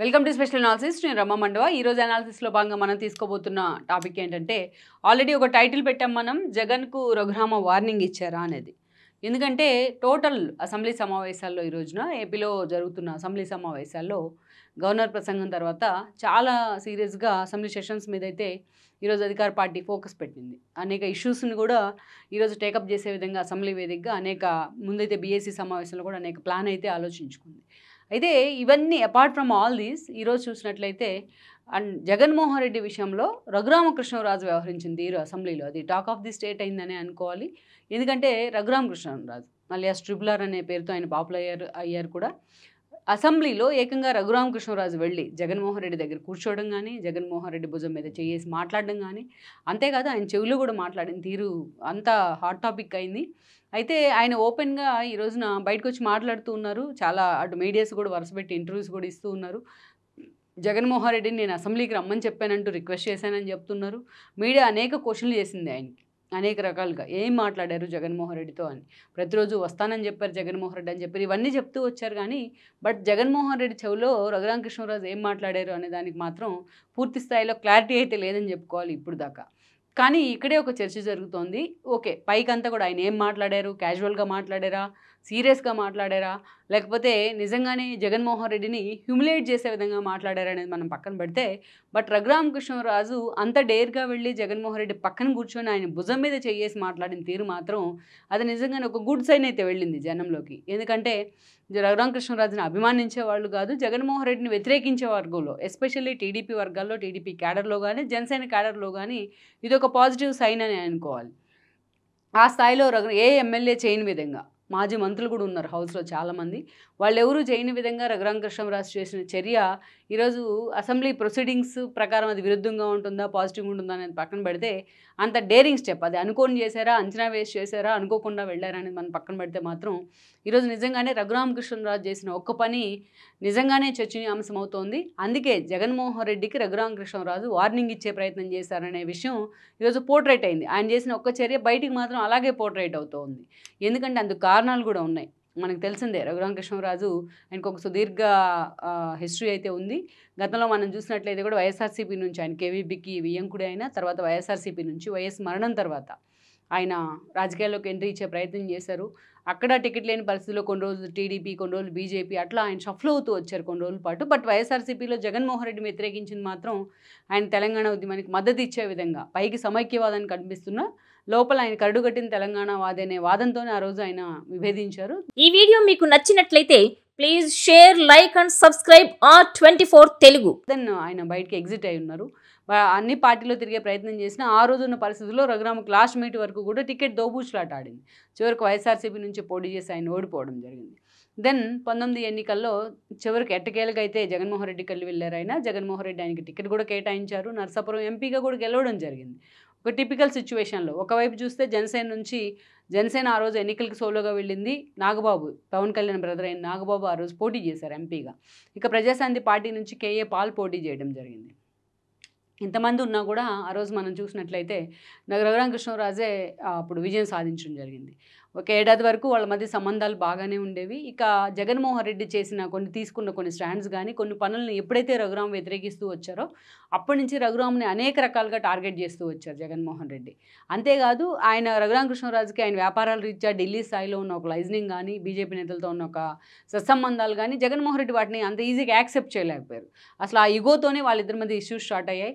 welcome to special analysis నేను రమ్మ మండవ ఈరోజు అనాలిసిస్లో భాగంగా మనం తీసుకోబోతున్న టాపిక్ ఏంటంటే ఆల్రెడీ ఒక టైటిల్ పెట్టాం మనం జగన్కు రఘురామ వార్నింగ్ ఇచ్చారా అనేది ఎందుకంటే టోటల్ అసెంబ్లీ సమావేశాల్లో ఈ రోజున ఏపీలో జరుగుతున్న అసెంబ్లీ సమావేశాల్లో గవర్నర్ ప్రసంగం తర్వాత చాలా సీరియస్గా అసెంబ్లీ సెషన్స్ మీద అయితే ఈరోజు అధికార పార్టీ ఫోకస్ పెట్టింది అనేక ఇష్యూస్ని కూడా ఈరోజు టేకప్ చేసే విధంగా అసెంబ్లీ వేదికగా అనేక ముందైతే బీఎస్సీ సమావేశంలో కూడా అనేక ప్లాన్ అయితే ఆలోచించుకుంది అయితే ఇవన్నీ అపార్ట్ ఫ్రమ్ ఆల్ దీస్ ఈరోజు చూసినట్లయితే అండ్ జగన్మోహన్ రెడ్డి విషయంలో రఘురామకృష్ణరాజు వ్యవహరించింది ఈరోజు అసెంబ్లీలో అది టాక్ ఆఫ్ ది స్టేట్ అయిందని అనుకోవాలి ఎందుకంటే రఘురామకృష్ణరాజు మళ్ళీ ఆ స్ట్రిబ్లర్ అనే పేరుతో ఆయన పాపులర్ అయ్యారు కూడా అసెంబ్లీలో ఏకంగా రఘురామకృష్ణరాజు వెళ్ళి జగన్మోహన్ రెడ్డి దగ్గర కూర్చోవడం కానీ జగన్మోహన్ రెడ్డి భుజం మీద చేసి మాట్లాడడం కానీ అంతేకాదు ఆయన చెవులు కూడా మాట్లాడిన తీరు అంత హాట్ టాపిక్ అయింది అయితే ఆయన ఓపెన్గా ఈ రోజున బయటకు వచ్చి మాట్లాడుతూ ఉన్నారు చాలా అటు మీడియాస్ కూడా వరుసపెట్టి ఇంటర్వ్యూస్ కూడా ఇస్తూ ఉన్నారు జగన్మోహన్ రెడ్డిని నేను అసెంబ్లీకి రమ్మని చెప్పానంటూ రిక్వెస్ట్ చేశానని చెప్తున్నారు మీడియా అనేక క్వశ్చన్లు చేసింది ఆయనకి అనేక రకాలుగా ఏం మాట్లాడారు జగన్మోహన్ రెడ్డితో అని ప్రతిరోజు వస్తానని చెప్పారు జగన్మోహన్ రెడ్డి అని చెప్పారు ఇవన్నీ చెప్తూ వచ్చారు కానీ బట్ జగన్మోహన్ రెడ్డి చెవిలో కృష్ణరాజు ఏం మాట్లాడారు అనే దానికి మాత్రం పూర్తి స్థాయిలో క్లారిటీ అయితే లేదని చెప్పుకోవాలి ఇప్పుడు దాకా కానీ ఇక్కడే ఒక చర్చ జరుగుతోంది ఓకే పైకంతా కూడా ఆయన ఏం మాట్లాడారు క్యాజువల్గా మాట్లాడారా సీరియస్గా మాట్లాడారా లేకపోతే నిజంగానే జగన్మోహన్ రెడ్డిని హ్యూమిలేట్ చేసే విధంగా మాట్లాడారా అనేది మనం పక్కన పెడితే బట్ రఘురామకృష్ణరాజు అంత డేర్గా వెళ్ళి జగన్మోహన్ రెడ్డి పక్కన కూర్చొని ఆయన భుజం మీద చేసి మాట్లాడిన తీరు మాత్రం అది నిజంగానే ఒక గుడ్ సైన్ అయితే వెళ్ళింది జనంలోకి ఎందుకంటే రఘురామకృష్ణరాజుని అభిమానించే వాళ్ళు కాదు జగన్మోహన్ రెడ్డిని వ్యతిరేకించే వర్గంలో ఎస్పెషల్లీ టీడీపీ వర్గాల్లో టీడీపీ క్యాడర్లో కానీ జనసేన క్యాడర్లో కానీ ఇది ఒక పాజిటివ్ సైన్ అని అనుకోవాలి ఆ స్థాయిలో రఘు ఏ ఎమ్మెల్యే చేయని విధంగా మాజీ మంత్రులు కూడా ఉన్నారు హౌస్లో చాలామంది వాళ్ళు ఎవరూ చేయని విధంగా రఘురామకృష్ణరాజు చేసిన చర్య ఈరోజు అసెంబ్లీ ప్రొసీడింగ్స్ ప్రకారం అది విరుద్ధంగా ఉంటుందా పాజిటివ్గా ఉంటుందా అనేది పక్కన పెడితే అంత డేరింగ్ స్టెప్ అది అనుకోని చేశారా అంచనా వేసి చేశారా అనుకోకుండా వెళ్ళారా అనేది మనం పక్కన పెడితే మాత్రం ఈరోజు నిజంగానే రఘురామకృష్ణరాజు చేసిన ఒక్క పని నిజంగానే చర్చనీయాంశం అవుతోంది అందుకే జగన్మోహన్ రెడ్డికి రఘురామకృష్ణరాజు వార్నింగ్ ఇచ్చే ప్రయత్నం చేశారనే విషయం ఈరోజు పోర్ట్రేట్ అయింది ఆయన చేసిన ఒక్క చర్య బయటికి మాత్రం అలాగే పోర్ట్రేట్ అవుతోంది ఎందుకంటే అందుకు కారణాలు కూడా ఉన్నాయి మనకు తెలిసిందే రఘురామకృష్ణరాజు ఆయనకు ఒక సుదీర్ఘ హిస్టరీ అయితే ఉంది గతంలో మనం చూసినట్లయితే కూడా వైఎస్ఆర్సీపీ నుంచి ఆయన కేవీబీకి వియంకుడే అయినా తర్వాత వైఎస్ఆర్సీపీ నుంచి వైఎస్ మరణం తర్వాత ఆయన రాజకీయాల్లోకి ఎంట్రీ ఇచ్చే ప్రయత్నం చేశారు అక్కడ టికెట్ లేని పరిస్థితుల్లో కొన్ని రోజులు టీడీపీ కొన్ని రోజులు బీజేపీ అట్లా ఆయన షఫ్ల్ అవుతూ వచ్చారు కొన్ని రోజుల పాటు బట్ వైఎస్ఆర్సీపీలో జగన్మోహన్ రెడ్డి వ్యతిరేకించింది మాత్రం ఆయన తెలంగాణ ఉద్యమానికి మద్దతు ఇచ్చే విధంగా పైకి సమైక్యవాదాన్ని కనిపిస్తున్న లోపల ఆయన కరుడుగట్టిన తెలంగాణ అనే వాదంతోనే ఆ రోజు ఆయన విభేదించారు ఈ వీడియో మీకు నచ్చినట్లయితే please share like and subscribe R twenty four Telugu then ఆయన బయటకి ఎగ్జిట్ అయి ఉన్నారు అన్ని పార్టీలో తిరిగే ప్రయత్నం చేసిన ఆ రోజున్న పరిస్థితుల్లో రఘురామకు లాస్ట్ మీట్ వరకు కూడా టికెట్ దోబూచులాట ఆడింది చివరికి వైఎస్ఆర్సీపీ నుంచి పోటీ చేసి ఆయన ఓడిపోవడం జరిగింది దెన్ పంతొమ్మిది ఎన్నికల్లో చివరికి ఎట్టకేలకు అయితే జగన్మోహన్ రెడ్డి కళ్ళు వెళ్ళారు ఆయన జగన్మోహన్ రెడ్డి ఆయనకి టికెట్ కూడా కేటాయించారు నర్సాపురం ఎంపీగా కూడా గెలవడం జరిగింది ఒక టిపికల్ సిచ్యువేషన్లో ఒకవైపు చూస్తే జనసేన నుంచి జనసేన ఆ రోజు ఎన్నికలకు సోలోగా వెళ్ళింది నాగబాబు పవన్ కళ్యాణ్ బ్రదర్ అయిన నాగబాబు ఆ రోజు పోటీ చేశారు ఎంపీగా ఇక ప్రజాశాంతి పార్టీ నుంచి కేఏ పాల్ పోటీ చేయడం జరిగింది ఇంతమంది ఉన్నా కూడా ఆ రోజు మనం చూసినట్లయితే రఘురామ కృష్ణరాజే అప్పుడు విజయం సాధించడం జరిగింది ఒక ఏడాది వరకు వాళ్ళ మధ్య సంబంధాలు బాగానే ఉండేవి ఇక జగన్మోహన్ రెడ్డి చేసిన కొన్ని తీసుకున్న కొన్ని స్టాండ్స్ కానీ కొన్ని పనులను ఎప్పుడైతే రఘురామ్ వ్యతిరేకిస్తూ వచ్చారో అప్పటి నుంచి రఘురామ్ని అనేక రకాలుగా టార్గెట్ చేస్తూ వచ్చారు జగన్మోహన్ రెడ్డి అంతేకాదు ఆయన రఘురామ్ కృష్ణరాజుకి ఆయన వ్యాపారాల రీత్యా ఢిల్లీ స్థాయిలో ఉన్న ఒక లైజనింగ్ కానీ బీజేపీ నేతలతో ఉన్న ఒక సత్సంబంధాలు కానీ జగన్మోహన్ రెడ్డి వాటిని అంత ఈజీగా యాక్సెప్ట్ చేయలేకపోయారు అసలు ఆ ఇగోతోనే వాళ్ళిద్దరి మధ్య ఇష్యూస్ స్టార్ట్ అయ్యాయి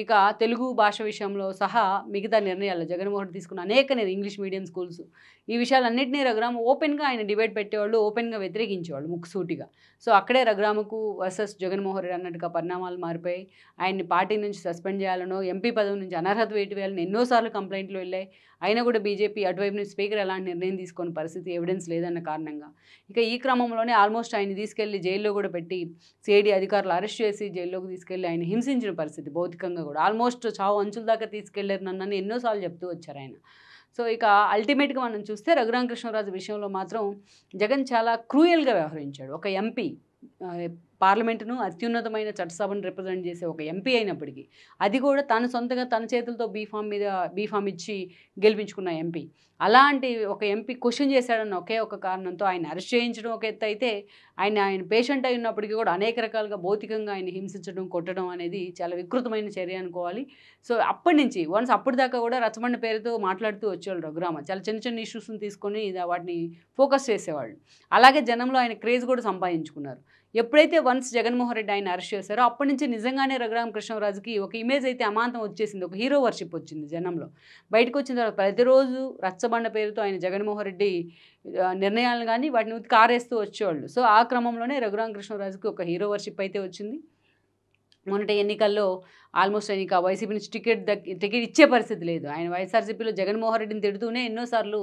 ఇక తెలుగు భాష విషయంలో సహా మిగతా నిర్ణయాలు జగన్మోహన్ తీసుకున్న అనేక ఇంగ్లీష్ మీడియం స్కూల్స్ ఈ విషయాలు అన్నింటినీ రఘురామ ఓపెన్గా ఆయన డిబేట్ పెట్టేవాళ్ళు ఓపెన్గా వ్యతిరేకించేవాళ్ళు ముక్కుసూటిగా సో అక్కడే రఘురామకు వర్సెస్ జగన్మోహన్ రెడ్డి అన్నట్టుగా పరిణామాలు మారిపోయి ఆయన్ని పార్టీ నుంచి సస్పెండ్ చేయాలనో ఎంపీ పదవి నుంచి అనర్హత వేటి వేయాలని ఎన్నోసార్లు కంప్లైంట్లు వెళ్ళాయి అయినా కూడా బీజేపీ అటువైపు నుంచి స్పీకర్ ఎలాంటి నిర్ణయం తీసుకునే పరిస్థితి ఎవిడెన్స్ లేదన్న కారణంగా ఇక ఈ క్రమంలోనే ఆల్మోస్ట్ ఆయన తీసుకెళ్లి జైల్లో కూడా పెట్టి సిఐడి అధికారులు అరెస్ట్ చేసి జైల్లోకి తీసుకెళ్లి ఆయన హింసించిన పరిస్థితి భౌతికంగా నిజంగా కూడా ఆల్మోస్ట్ చావు అంచుల దాకా తీసుకెళ్లారు నన్ను ఎన్నోసార్లు చెప్తూ వచ్చారు ఆయన సో ఇక అల్టిమేట్గా మనం చూస్తే రఘురామకృష్ణరాజు విషయంలో మాత్రం జగన్ చాలా క్రూయల్గా వ్యవహరించాడు ఒక ఎంపీ పార్లమెంటును అత్యున్నతమైన చట్టసభను రిప్రజెంట్ చేసే ఒక ఎంపీ అయినప్పటికీ అది కూడా తన సొంతంగా తన చేతులతో బీఫామ్ మీద బీఫామ్ ఇచ్చి గెలిపించుకున్న ఎంపీ అలాంటి ఒక ఎంపీ క్వశ్చన్ చేశాడన్న ఒకే ఒక కారణంతో ఆయన అరెస్ట్ చేయించడం ఒక ఎత్తు అయితే ఆయన ఆయన పేషెంట్ అయి ఉన్నప్పటికీ కూడా అనేక రకాలుగా భౌతికంగా ఆయన హింసించడం కొట్టడం అనేది చాలా వికృతమైన చర్య అనుకోవాలి సో అప్పటి నుంచి వన్స్ అప్పటి దాకా కూడా రచ్చబండ పేరుతో మాట్లాడుతూ వచ్చేవాళ్ళు రఘురామ చాలా చిన్న చిన్న ఇష్యూస్ని తీసుకొని వాటిని ఫోకస్ చేసేవాళ్ళు అలాగే జనంలో ఆయన క్రేజ్ కూడా సంపాదించుకున్నారు ఎప్పుడైతే వన్స్ జగన్మోహన్ రెడ్డి ఆయన అరెస్ట్ చేశారు అప్పటి నుంచి నిజంగానే రఘురామ కృష్ణరాజుకి ఒక ఇమేజ్ అయితే అమాంతం వచ్చేసింది ఒక హీరో వర్షిప్ వచ్చింది జనంలో బయటకు వచ్చిన తర్వాత ప్రతిరోజు రచ్చబండ పేరుతో ఆయన జగన్మోహన్ రెడ్డి నిర్ణయాలను కానీ వాటిని కారేస్తూ వచ్చేవాళ్ళు సో ఆ క్రమంలోనే రఘురామ కృష్ణరాజుకి ఒక హీరో వర్షిప్ అయితే వచ్చింది మొన్నటి ఎన్నికల్లో ఆల్మోస్ట్ ఆయన ఇంకా వైసీపీ నుంచి టికెట్ టికెట్ ఇచ్చే పరిస్థితి లేదు ఆయన వైఎస్ఆర్సీపీలో జగన్మోహన్ రెడ్డిని తిడుతూనే ఎన్నోసార్లు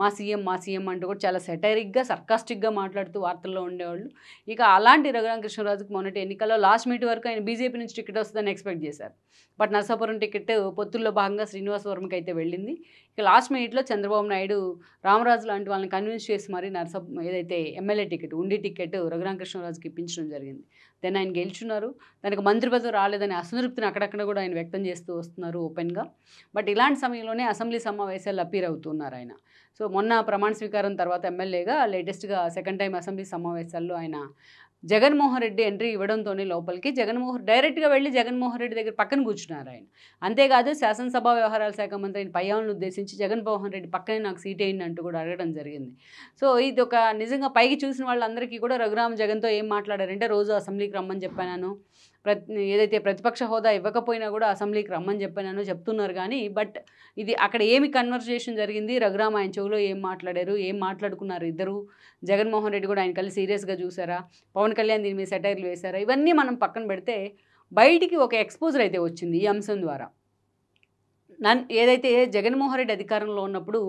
మా సీఎం మా సీఎం అంటూ కూడా చాలా సెటరిక్గా సర్కాస్టిక్గా మాట్లాడుతూ వార్తల్లో ఉండేవాళ్ళు ఇక అలాంటి కృష్ణరాజుకి మొన్నటి ఎన్నికల్లో లాస్ట్ మీట్ వరకు ఆయన బీజేపీ నుంచి టికెట్ వస్తుందని ఎక్స్పెక్ట్ చేశారు బట్ నర్సాపురం టికెట్ పొత్తుల్లో భాగంగా శ్రీనివాసవరంకి అయితే వెళ్ళింది ఇక లాస్ట్ మినిట్లో చంద్రబాబు నాయుడు రామరాజు లాంటి వాళ్ళని కన్విన్స్ చేసి మరి నర్స ఏదైతే ఎమ్మెల్యే టికెట్ ఉండి టికెట్ రఘురామకృష్ణరాజుకి ఇప్పించడం జరిగింది దెన్ ఆయన గెలుచున్నారు దానికి మంత్రి పదవి రాలేదని అసంతృప్తిని అక్కడక్కడ కూడా ఆయన వ్యక్తం చేస్తూ వస్తున్నారు ఓపెన్గా బట్ ఇలాంటి సమయంలోనే అసెంబ్లీ సమావేశాలు అపీర్ అవుతున్నారు ఆయన సో మొన్న ప్రమాణ స్వీకారం తర్వాత ఎమ్మెల్యేగా లేటెస్ట్గా సెకండ్ టైం అసెంబ్లీ సమావేశాల్లో ఆయన జగన్మోహన్ రెడ్డి ఎంట్రీ ఇవ్వడంతోనే లోపలికి జగన్మోహన్ డైరెక్ట్గా వెళ్ళి జగన్మోహన్ రెడ్డి దగ్గర పక్కన కూర్చున్నారు ఆయన అంతేకాదు శాసనసభ వ్యవహారాల శాఖ మంత్రి ఆయన పయ్యాలను ఉద్దేశించి జగన్మోహన్ రెడ్డి పక్కనే నాకు సీట్ అయింది అంటూ కూడా అడగడం జరిగింది సో ఇది ఒక నిజంగా పైకి చూసిన వాళ్ళందరికీ కూడా రఘురామ జగన్తో ఏం మాట్లాడారంటే రోజు అసెంబ్లీకి రమ్మని చెప్పాను ప్రతి ఏదైతే ప్రతిపక్ష హోదా ఇవ్వకపోయినా కూడా అసెంబ్లీకి రమ్మని చెప్పాను చెప్తున్నారు కానీ బట్ ఇది అక్కడ ఏమి కన్వర్సేషన్ జరిగింది రఘురామ్ ఆయన చెవులో ఏం మాట్లాడారు ఏం మాట్లాడుకున్నారు ఇద్దరు జగన్మోహన్ రెడ్డి కూడా ఆయన కలిసి సీరియస్గా చూసారా పవన్ పవన్ కళ్యాణ్ దీని మీద సెటైర్లు వేశారా ఇవన్నీ మనం పక్కన పెడితే బయటికి ఒక ఎక్స్పోజర్ అయితే వచ్చింది ఈ అంశం ద్వారా నన్ ఏదైతే జగన్మోహన్ రెడ్డి అధికారంలో ఉన్నప్పుడు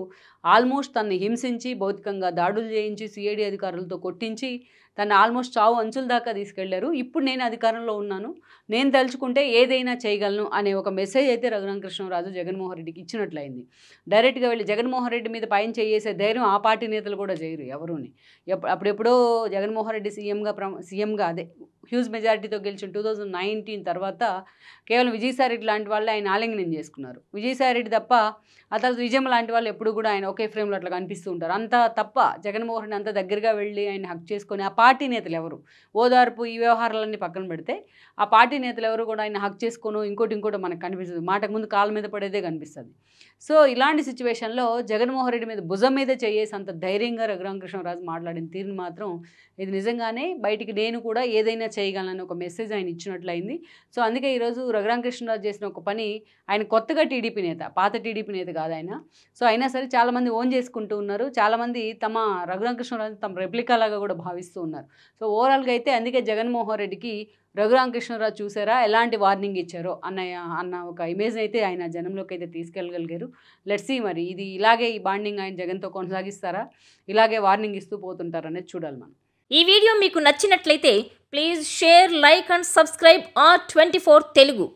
ఆల్మోస్ట్ తనని హింసించి భౌతికంగా దాడులు చేయించి సిఐడి అధికారులతో కొట్టించి దాన్ని ఆల్మోస్ట్ చావు అంచుల దాకా తీసుకెళ్లారు ఇప్పుడు నేను అధికారంలో ఉన్నాను నేను తలుచుకుంటే ఏదైనా చేయగలను అనే ఒక మెసేజ్ అయితే రఘురామకృష్ణరాజు జగన్మోహన్ రెడ్డికి ఇచ్చినట్లయింది డైరెక్ట్గా వెళ్ళి జగన్మోహన్ రెడ్డి మీద పైన చేసే ధైర్యం ఆ పార్టీ నేతలు కూడా చేయరు ఎవరూని అప్పుడెప్పుడో జగన్మోహన్ రెడ్డి సీఎంగా ప్ర సీఎంగా అదే హ్యూజ్ మెజారిటీతో గెలిచిన టూ థౌజండ్ నైన్టీన్ తర్వాత కేవలం విజయసాయి రెడ్డి లాంటి వాళ్ళు ఆయన ఆలింగనం చేసుకున్నారు విజయసాయి రెడ్డి తప్ప ఆ తర్వాత విజయం లాంటి వాళ్ళు ఎప్పుడు కూడా ఆయన ఒకే ఫ్రేమ్లో అట్లా కనిపిస్తూ ఉంటారు అంత తప్ప జగన్మోహన్ రెడ్డి అంత దగ్గరగా వెళ్ళి ఆయన హక్ చేసుకొని ఆ పార్టీ నేతలు ఎవరు ఓదార్పు ఈ వ్యవహారాలన్నీ పక్కన పెడితే ఆ పార్టీ నేతలు ఎవరు కూడా ఆయన హక్ చేసుకోను ఇంకోటి ఇంకోటి మనకు కనిపిస్తుంది మాటకు ముందు కాళ్ళ మీద పడేదే కనిపిస్తుంది సో ఇలాంటి సిచ్యువేషన్లో జగన్మోహన్ రెడ్డి మీద భుజం మీద చేయేసి అంత ధైర్యంగా రఘురామకృష్ణరాజు మాట్లాడిన తీరుని మాత్రం ఇది నిజంగానే బయటికి నేను కూడా ఏదైనా చేయగలనని ఒక మెసేజ్ ఆయన ఇచ్చినట్లయింది సో అందుకే ఈరోజు రఘురామకృష్ణరాజు చేసిన ఒక పని ఆయన కొత్తగా టీడీపీ నేత పాత టీడీపీ నేత కాదు ఆయన సో అయినా సరే చాలామంది ఓన్ చేసుకుంటూ ఉన్నారు చాలామంది తమ రఘురామకృష్ణరాజు తమ రెప్లికాలాగా కూడా భావిస్తూ ఉన్నారు సో ఓవరాల్గా అయితే అందుకే జగన్మోహన్ రెడ్డికి రఘురామకృష్ణరావు చూసారా ఎలాంటి వార్నింగ్ ఇచ్చారో అన్నయ్య అన్న ఒక ఇమేజ్ అయితే ఆయన జనంలోకి అయితే తీసుకెళ్ళగలిగారు లెట్సీ మరి ఇది ఇలాగే ఈ బాండింగ్ ఆయన జగన్తో కొనసాగిస్తారా ఇలాగే వార్నింగ్ ఇస్తూ పోతుంటారనేది చూడాలి మనం ఈ వీడియో మీకు నచ్చినట్లయితే please share like and subscribe R twenty four Telugu